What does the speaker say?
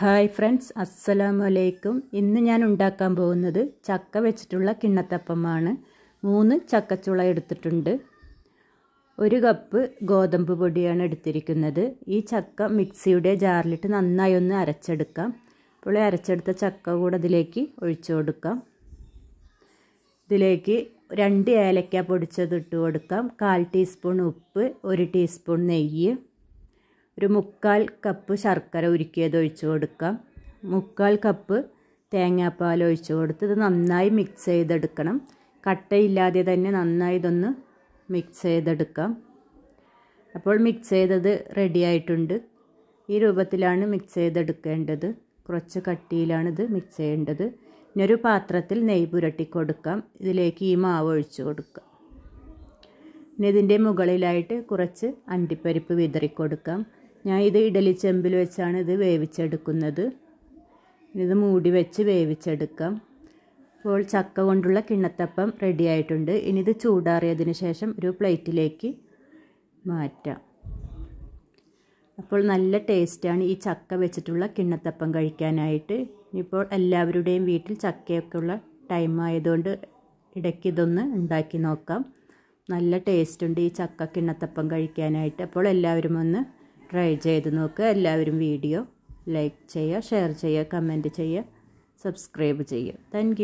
hi friends അസ്സലാമു അലൈക്കും ഇന്ന് ഞാൻ ഉണ്ടാക്കാൻ പോകുന്നത് ചക്ക വെച്ചിട്ടുള്ള കിണ്ണത്തപ്പമാണ് മൂന്ന് ചക്കച്ചുള എടുത്തിട്ടുണ്ട് ഒരു കപ്പ് ഗോതമ്പ് പൊടിയാണ് എടുത്തിരിക്കുന്നത് ഈ ചക്ക മിക്സിയുടെ ജാറിലിട്ട് നന്നായി ഒന്ന് അരച്ചെടുക്കാം അപ്പോൾ അരച്ചെടുത്ത ചക്ക കൂടെ അതിലേക്ക് ഒഴിച്ചു കൊടുക്കാം ഇതിലേക്ക് രണ്ട് ഏലക്ക പൊടിച്ചത് ഇട്ട് കൊടുക്കാം കാൽ ടീസ്പൂൺ ഉപ്പ് ഒരു ടീസ്പൂൺ നെയ്യ് ഒരു മുക്കാൽ കപ്പ് ശർക്കര ഉരുക്കിയത് ഒഴിച്ച് കൊടുക്കാം മുക്കാൽ കപ്പ് തേങ്ങാപ്പാൽ ഒഴിച്ച് കൊടുത്ത് ഇത് നന്നായി മിക്സ് ചെയ്തെടുക്കണം കട്ടയില്ലാതെ തന്നെ നന്നായി ഇതൊന്ന് മിക്സ് ചെയ്തെടുക്കാം അപ്പോൾ മിക്സ് ചെയ്തത് റെഡി ആയിട്ടുണ്ട് ഈ രൂപത്തിലാണ് മിക്സ് ചെയ്തെടുക്കേണ്ടത് കുറച്ച് കട്ടിയിലാണ് ഇത് മിക്സ് ചെയ്യേണ്ടത് ഒരു പാത്രത്തിൽ നെയ് പുരട്ടി കൊടുക്കാം ഇതിലേക്ക് ഈ മാവ് ഒഴിച്ച് കൊടുക്കാം ഇനി ഇതിൻ്റെ മുകളിലായിട്ട് കുറച്ച് അണ്ടിപ്പരിപ്പ് വിതറി കൊടുക്കാം ഞാൻ ഇത് ഇഡലി ചെമ്പിൽ വെച്ചാണ് ഇത് വേവിച്ചെടുക്കുന്നത് ഇത് മൂടി വെച്ച് വേവിച്ചെടുക്കാം ഇപ്പോൾ ചക്ക കൊണ്ടുള്ള കിണ്ണത്തപ്പം റെഡി ആയിട്ടുണ്ട് ഇനി ഇത് ചൂടാറിയതിന് ശേഷം ഒരു പ്ലേറ്റിലേക്ക് മാറ്റാം അപ്പോൾ നല്ല ടേസ്റ്റാണ് ഈ ചക്ക വെച്ചിട്ടുള്ള കിണ്ണത്തപ്പം കഴിക്കാനായിട്ട് ഇനിയിപ്പോൾ എല്ലാവരുടെയും വീട്ടിൽ ചക്കയൊക്കെ ഉള്ള ടൈം ആയതുകൊണ്ട് ഇടയ്ക്ക് ഇതൊന്ന് ഉണ്ടാക്കി നോക്കാം നല്ല ടേസ്റ്റ് ഉണ്ട് ഈ ചക്ക കിണ്ണത്തപ്പം കഴിക്കാനായിട്ട് അപ്പോൾ എല്ലാവരും ഒന്ന് ട്രൈ ചെയ്ത് നോക്കുക എല്ലാവരും വീഡിയോ ലൈക്ക് ചെയ്യുക ഷെയർ ചെയ്യുക കമൻറ്റ് ചെയ്യുക സബ്സ്ക്രൈബ് ചെയ്യുക താങ്ക്